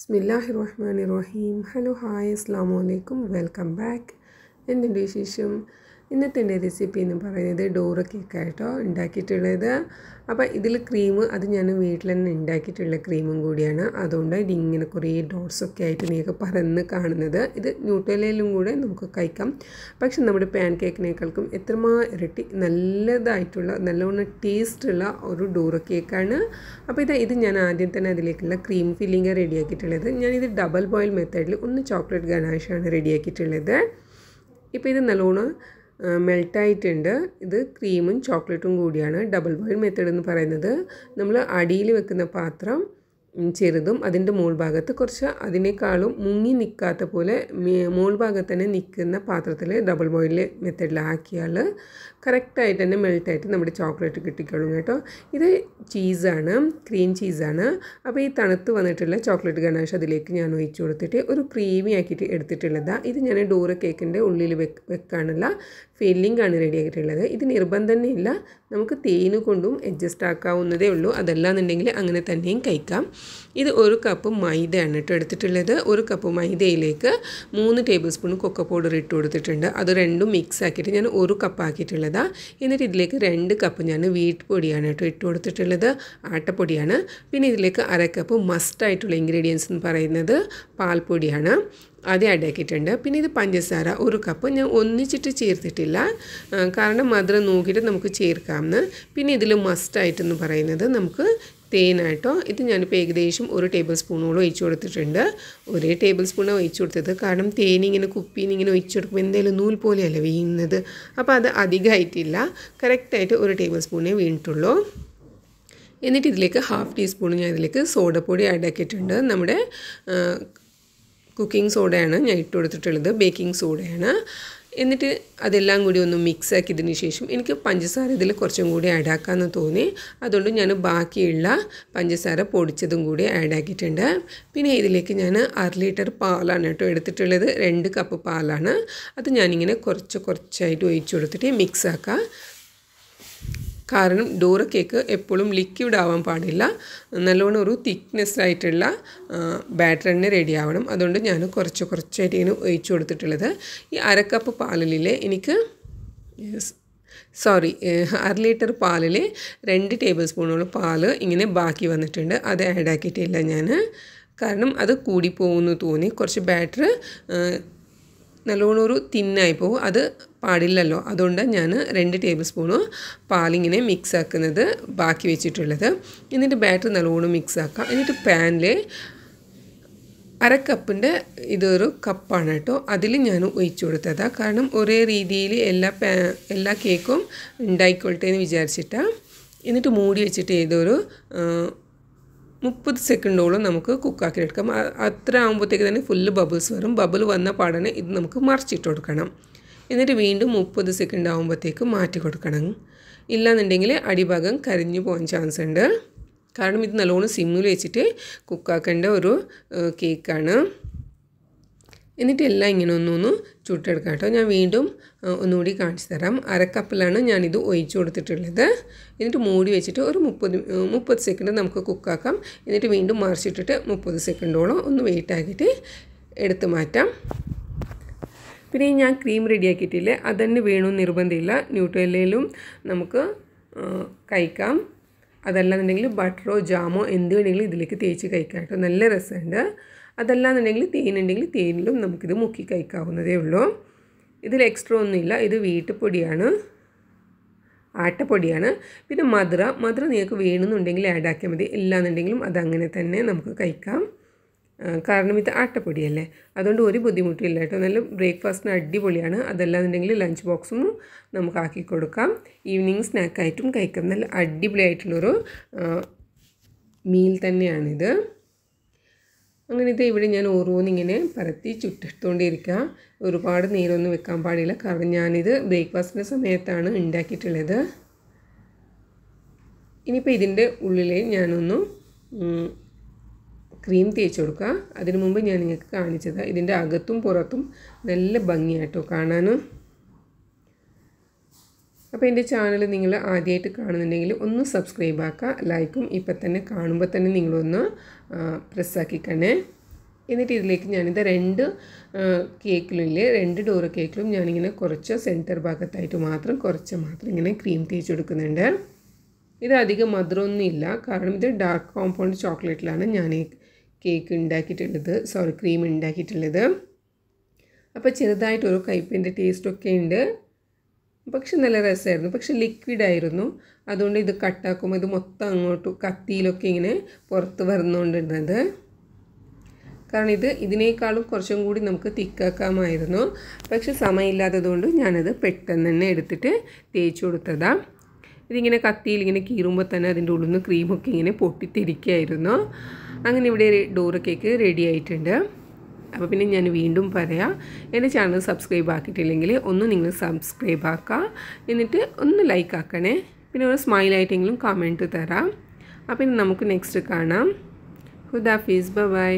بسم الله الرحمن الرحيم هلو هاي السلام عليكم ويلكم باك ان ഇന്നത്തെ എൻ്റെ റെസിപ്പി എന്ന് പറയുന്നത് ഡോറ കേക്കായിട്ടോ ഉണ്ടാക്കിയിട്ടുള്ളത് അപ്പോൾ ഇതിൽ ക്രീം അത് ഞാൻ വീട്ടിൽ തന്നെ ഉണ്ടാക്കിയിട്ടുള്ള ക്രീമും കൂടിയാണ് അതുകൊണ്ട് ഇതിങ്ങനെ കുറേ ഡോട്ട്സൊക്കെ ആയിട്ട് നിങ്ങൾക്ക് പറന്ന് കാണുന്നത് ഇത് ന്യൂട്രലയിലും കൂടെ നമുക്ക് കഴിക്കാം പക്ഷെ നമ്മുടെ പാൻ കേക്കിനേക്കാൾക്കും എത്രമാ ഇരട്ടി നല്ലതായിട്ടുള്ള നല്ലവണ്ണം ടേസ്റ്റുള്ള ഒരു ഡോറ കേക്കാണ് അപ്പോൾ ഇത് ഇത് ഞാൻ ആദ്യം തന്നെ അതിലേക്കുള്ള ക്രീം ഫില്ലിംഗ് റെഡിയാക്കിയിട്ടുള്ളത് ഞാനിത് ഡബിൾ ബോയിൽ മെത്തേഡിൽ ഒന്ന് ചോക്ലേറ്റ് ഗനാഷാണ് റെഡിയാക്കിയിട്ടുള്ളത് ഇപ്പോൾ ഇത് നല്ലോണം മെൽട്ടായിട്ടുണ്ട് ഇത് ക്രീമും ചോക്ലേറ്റും കൂടിയാണ് ഡബിൾ ബോയിൽ മെത്തേഡ് എന്ന് പറയുന്നത് നമ്മൾ അടിയിൽ വെക്കുന്ന പാത്രം ചെറുതും അതിൻ്റെ മുകൾ ഭാഗത്ത് കുറച്ച് അതിനേക്കാളും മുങ്ങി നിൽക്കാത്ത പോലെ മുകൾ ഭാഗത്ത് തന്നെ നിൽക്കുന്ന പാത്രത്തിൽ ഡബിൾ ബോയിൽ മെത്തേഡിലാക്കിയാൽ കറക്റ്റായിട്ട് തന്നെ മെൽട്ടായിട്ട് നമ്മുടെ ചോക്ലേറ്റ് കിട്ടിക്കോളും കേട്ടോ ഇത് ചീസാണ് ക്രീം ചീസാണ് അപ്പോൾ ഈ തണുത്ത് വന്നിട്ടുള്ള ചോക്ലേറ്റ് ഗണാഷ് അതിലേക്ക് ഞാൻ ഒഴിച്ച് കൊടുത്തിട്ട് ഒരു ക്രീമി ആക്കിയിട്ട് എടുത്തിട്ടുള്ളതാണ് ഇത് ഞാൻ ഡോറ് കേക്കിൻ്റെ ഉള്ളിൽ വെക്ക് വെക്കാനുള്ള റെഡി ആക്കിയിട്ടുള്ളത് ഇത് നിർബന്ധം ഇല്ല നമുക്ക് തേന് കൊണ്ടും അഡ്ജസ്റ്റ് ആക്കാവുന്നതേ ഉള്ളൂ അതല്ലാന്നുണ്ടെങ്കിൽ അങ്ങനെ തന്നെയും കഴിക്കാം ഇത് ഒരു കപ്പ് മൈദയാണ് കേട്ടോ എടുത്തിട്ടുള്ളത് ഒരു കപ്പ് മൈദയിലേക്ക് മൂന്ന് ടേബിൾ സ്പൂൺ കൊക്ക പൗഡർ ഇട്ട് കൊടുത്തിട്ടുണ്ട് അത് രണ്ടും മിക്സ് ആക്കിയിട്ട് ഞാൻ ഒരു കപ്പ് ആക്കിയിട്ടുള്ളത് ചെയ്തതാ എന്നിട്ട് ഇതിലേക്ക് രണ്ട് കപ്പ് ഞാൻ വീട്ട് പൊടിയാണ് കേട്ടോ ഇട്ട് കൊടുത്തിട്ടുള്ളത് ആട്ടപ്പൊടിയാണ് പിന്നെ ഇതിലേക്ക് അര കപ്പ് മസ്റ്റായിട്ടുള്ള ഇൻഗ്രീഡിയൻസ് എന്ന് പറയുന്നത് പാൽപ്പൊടിയാണ് അത് ആഡ് ആക്കിയിട്ടുണ്ട് പിന്നെ ഇത് പഞ്ചസാര ഒരു കപ്പ് ഞാൻ ഒന്നിച്ചിട്ട് ചേർത്തിട്ടില്ല കാരണം മധുരം നോക്കിയിട്ട് നമുക്ക് ചേർക്കാമെന്ന് പിന്നെ ഇതിൽ മസ്റ്റായിട്ടെന്ന് പറയുന്നത് നമുക്ക് തേനായിട്ടോ ഇത് ഞാനിപ്പോൾ ഏകദേശം ഒരു ടേബിൾ സ്പൂണോളം ഒഴിച്ചു കൊടുത്തിട്ടുണ്ട് ഒരേ ടേബിൾ സ്പൂണാണ് ഒഴിച്ചു കൊടുത്തത് കാരണം തേനിങ്ങനെ ഇങ്ങനെ ഇങ്ങനെ ഒഴിച്ചു കൊടുക്കുമ്പോൾ എന്തായാലും നൂൽ പോലെയല്ല വീഴുന്നത് അപ്പോൾ അത് അധികമായിട്ടില്ല കറക്റ്റായിട്ട് ഒരു ടേബിൾ സ്പൂണേ വീണിട്ടുള്ളൂ എന്നിട്ട് ഇതിലേക്ക് ഹാഫ് ടീസ്പൂൺ ഞാൻ ഇതിലേക്ക് സോഡപ്പൊടി ആഡ് ആക്കിയിട്ടുണ്ട് നമ്മുടെ കുക്കിംഗ് സോഡയാണ് ഞാൻ ഇട്ട് കൊടുത്തിട്ടുള്ളത് ബേക്കിംഗ് സോഡയാണ് എന്നിട്ട് അതെല്ലാം കൂടി ഒന്ന് മിക്സ് ആക്കിയതിന് ശേഷം എനിക്ക് പഞ്ചസാര ഇതിൽ കുറച്ചും കൂടി ആഡ് ആക്കാമെന്ന് തോന്നി അതുകൊണ്ട് ഞാൻ ബാക്കിയുള്ള പഞ്ചസാര പൊടിച്ചതും കൂടി ആഡ് ആക്കിയിട്ടുണ്ട് പിന്നെ ഇതിലേക്ക് ഞാൻ അര ലിറ്റർ പാലാണ് കേട്ടോ എടുത്തിട്ടുള്ളത് രണ്ട് കപ്പ് പാലാണ് അത് ഞാനിങ്ങനെ കുറച്ച് കുറച്ചായിട്ട് ഒഴിച്ചു കൊടുത്തിട്ട് മിക്സ് ആക്കാം കാരണം ഡോറ കേക്ക് എപ്പോഴും ലിക്വിഡ് ആവാൻ പാടില്ല നല്ലോണം ഒരു തിക്നെസ് ആയിട്ടുള്ള ബാറ്റർ തന്നെ റെഡി ആവണം അതുകൊണ്ട് ഞാൻ കുറച്ച് കുറച്ചായിട്ട് ഇങ്ങനെ ഒഴിച്ചു കൊടുത്തിട്ടുള്ളത് ഈ അരക്കപ്പ് പാലിലെ എനിക്ക് സോറി അര ലിറ്റർ പാലിൽ രണ്ട് ടേബിൾ സ്പൂണോളം പാൽ ഇങ്ങനെ ബാക്കി വന്നിട്ടുണ്ട് അത് ആഡ് ആക്കിയിട്ടില്ല ഞാൻ കാരണം അത് കൂടിപ്പോകുമെന്ന് തോന്നി കുറച്ച് ബാറ്റർ നല്ലോണം ഒരു തിന്നായി പോകും അത് പാടില്ലല്ലോ അതുകൊണ്ട് ഞാൻ രണ്ട് ടേബിൾ സ്പൂണ് പാലിങ്ങനെ മിക്സ് ആക്കുന്നത് ബാക്കി വെച്ചിട്ടുള്ളത് എന്നിട്ട് ബാറ്റർ നല്ലോണം മിക്സ് ആക്കാം എന്നിട്ട് പാനിൽ അര ഇതൊരു കപ്പാണ് കേട്ടോ അതിൽ ഞാൻ ഒഴിച്ചു കൊടുത്തതാണ് കാരണം ഒരേ രീതിയിൽ എല്ലാ പാ എല്ലാ കേക്കും ഉണ്ടായിക്കൊള്ളട്ടെ എന്ന് വിചാരിച്ചിട്ടാണ് എന്നിട്ട് മൂടി വെച്ചിട്ട് ഏതൊരു മുപ്പത് സെക്കൻഡോളം നമുക്ക് കുക്കാക്കി എടുക്കാം അത്ര ആകുമ്പോഴത്തേക്ക് തന്നെ ഫുള്ള് ബബിൾസ് വരും ബബിൾ വന്ന പാടനെ ഇത് നമുക്ക് മറിച്ചിട്ട് കൊടുക്കണം എന്നിട്ട് വീണ്ടും മുപ്പത് സെക്കൻഡ് ആകുമ്പോഴത്തേക്ക് മാറ്റി കൊടുക്കണം ഇല്ലാന്നുണ്ടെങ്കിൽ അടിഭാഗം കരിഞ്ഞു പോകാൻ ചാൻസ് ഉണ്ട് കാരണം ഇത് നല്ലോണം സിമ്മിൽ വെച്ചിട്ട് കുക്കാക്കേണ്ട ഒരു കേക്കാണ് എന്നിട്ട് എല്ലാം ഇങ്ങനെ ഒന്നൊന്ന് ചുട്ടെടുക്കാം കേട്ടോ ഞാൻ വീണ്ടും ഒന്നുകൂടി കാണിച്ചു തരാം അരക്കപ്പിലാണ് ഞാനിത് ഒഴിച്ചു കൊടുത്തിട്ടുള്ളത് എന്നിട്ട് മൂടി വെച്ചിട്ട് ഒരു മുപ്പത് മുപ്പത് സെക്കൻഡ് നമുക്ക് കുക്കാക്കാം എന്നിട്ട് വീണ്ടും മറിച്ചിട്ടിട്ട് മുപ്പത് സെക്കൻഡോളം ഒന്ന് വെയിറ്റ് ആക്കിയിട്ട് എടുത്തു മാറ്റാം പിന്നെ ഞാൻ ക്രീം റെഡിയാക്കിയിട്ടില്ലേ അതന്നെ വേണമെന്ന് നിർബന്ധമില്ല ന്യൂട്രലയിലും നമുക്ക് കഴിക്കാം അതല്ലാന്നുണ്ടെങ്കിൽ ബട്ടറോ ജാമോ എന്ത് വേണമെങ്കിലും ഇതിലേക്ക് തേച്ച് കഴിക്കാം കേട്ടോ നല്ല രസമുണ്ട് എന്നുണ്ടെങ്കിൽ തേനുണ്ടെങ്കിൽ തേനിലും നമുക്കിത് മുക്കി കഴിക്കാവുന്നതേ ഉള്ളൂ ഇതിൽ എക്സ്ട്രാ ഒന്നുമില്ല ഇത് വീട്ടുപൊടിയാണ് ആട്ടപ്പൊടിയാണ് പിന്നെ മധുര മധുര നിങ്ങൾക്ക് വേണമെന്നുണ്ടെങ്കിൽ ആഡ് ആക്കിയാൽ മതി ഇല്ലാന്നുണ്ടെങ്കിലും അതങ്ങനെ തന്നെ നമുക്ക് കഴിക്കാം കാരണം ഇത് ആട്ടപ്പൊടിയല്ലേ അതുകൊണ്ട് ഒരു ബുദ്ധിമുട്ടില്ല കേട്ടോ നല്ല ബ്രേക്ക്ഫാസ്റ്റിന് അടിപൊളിയാണ് അതല്ലാന്നുണ്ടെങ്കിൽ ലഞ്ച് ബോക്സും നമുക്ക് ആക്കി കൊടുക്കാം ഈവനിങ് സ്നാക്കായിട്ടും കഴിക്കാം നല്ല അടിപൊളിയായിട്ടുള്ളൊരു മീൽ തന്നെയാണിത് അങ്ങനെ ഇത് ഇവിടെ ഞാൻ ഓരോന്നിങ്ങനെ പരത്തി ചുട്ടിട്ടുകൊണ്ടിരിക്കുക ഒരുപാട് നേരമൊന്നും വെക്കാൻ പാടില്ല കാരണം ഞാനിത് ബ്രേക്ക്ഫാസ്റ്റിൻ്റെ സമയത്താണ് ഉണ്ടാക്കിയിട്ടുള്ളത് ഇനിയിപ്പോൾ ഇതിൻ്റെ ഉള്ളിലെ ഞാനൊന്ന് ക്രീം തേച്ച് കൊടുക്കുക അതിനു മുമ്പ് ഞാൻ നിങ്ങൾക്ക് കാണിച്ചത് ഇതിൻ്റെ അകത്തും പുറത്തും നല്ല ഭംഗിയായിട്ടോ കാണാനും അപ്പോൾ എൻ്റെ ചാനൽ നിങ്ങൾ ആദ്യമായിട്ട് കാണുന്നുണ്ടെങ്കിൽ ഒന്ന് സബ്സ്ക്രൈബ് ആക്കുക ലൈക്കും ഇപ്പം തന്നെ കാണുമ്പോൾ തന്നെ നിങ്ങളൊന്ന് പ്രസ്സാക്കിക്കണേ എന്നിട്ട് ഇതിലേക്ക് ഞാനിത് രണ്ട് ഇല്ലേ രണ്ട് ഡോറ് കേക്കിലും ഞാനിങ്ങനെ കുറച്ച് സെൻറ്റർ ഭാഗത്തായിട്ട് മാത്രം കുറച്ച് മാത്രം ഇങ്ങനെ ക്രീം തേച്ച് കൊടുക്കുന്നുണ്ട് ഇത് അധികം ഇല്ല കാരണം ഇത് ഡാർക്ക് കോമ്പൗണ്ട് ചോക്ലേറ്റിലാണ് ഞാൻ കേക്ക് ഉണ്ടാക്കിയിട്ടുള്ളത് സോറി ക്രീം ഉണ്ടാക്കിയിട്ടുള്ളത് അപ്പോൾ ചെറുതായിട്ടൊരു കയ്പിൻ്റെ ടേസ്റ്റൊക്കെ ഉണ്ട് പക്ഷെ നല്ല രസമായിരുന്നു പക്ഷെ ലിക്വിഡ് ആയിരുന്നു അതുകൊണ്ട് ഇത് കട്ടാക്കുമ്പോൾ ഇത് മൊത്തം അങ്ങോട്ട് കത്തിയിലൊക്കെ ഇങ്ങനെ പുറത്ത് വരുന്നുകൊണ്ടിരുന്നത് കാരണം ഇത് ഇതിനേക്കാളും കുറച്ചും കൂടി നമുക്ക് തിക്കാക്കാമായിരുന്നു പക്ഷെ സമയമില്ലാത്തതുകൊണ്ട് ഞാനത് പെട്ടെന്ന് തന്നെ എടുത്തിട്ട് തേച്ച് കൊടുത്തതാണ് ഇതിങ്ങനെ കത്തിയിൽ ഇങ്ങനെ കീറുമ്പോൾ തന്നെ അതിൻ്റെ ഉള്ളിൽ നിന്ന് ക്രീമൊക്കെ ഇങ്ങനെ പൊട്ടിത്തെരിക്കായിരുന്നു അങ്ങനെ ഇവിടെ ഡോറ് കേക്ക് റെഡി ആയിട്ടുണ്ട് അപ്പോൾ പിന്നെ ഞാൻ വീണ്ടും പറയാം എൻ്റെ ചാനൽ സബ്സ്ക്രൈബ് ആക്കിയിട്ടില്ലെങ്കിൽ ഒന്ന് നിങ്ങൾ സബ്സ്ക്രൈബ് ആക്കുക എന്നിട്ട് ഒന്ന് ലൈക്ക് ആക്കണേ പിന്നെ ഒരു സ്മൈൽ ആയിട്ടെങ്കിലും കമൻറ്റ് തരാം അപ്പം നമുക്ക് നെക്സ്റ്റ് കാണാം ഹുദാഫീസ് ബൈ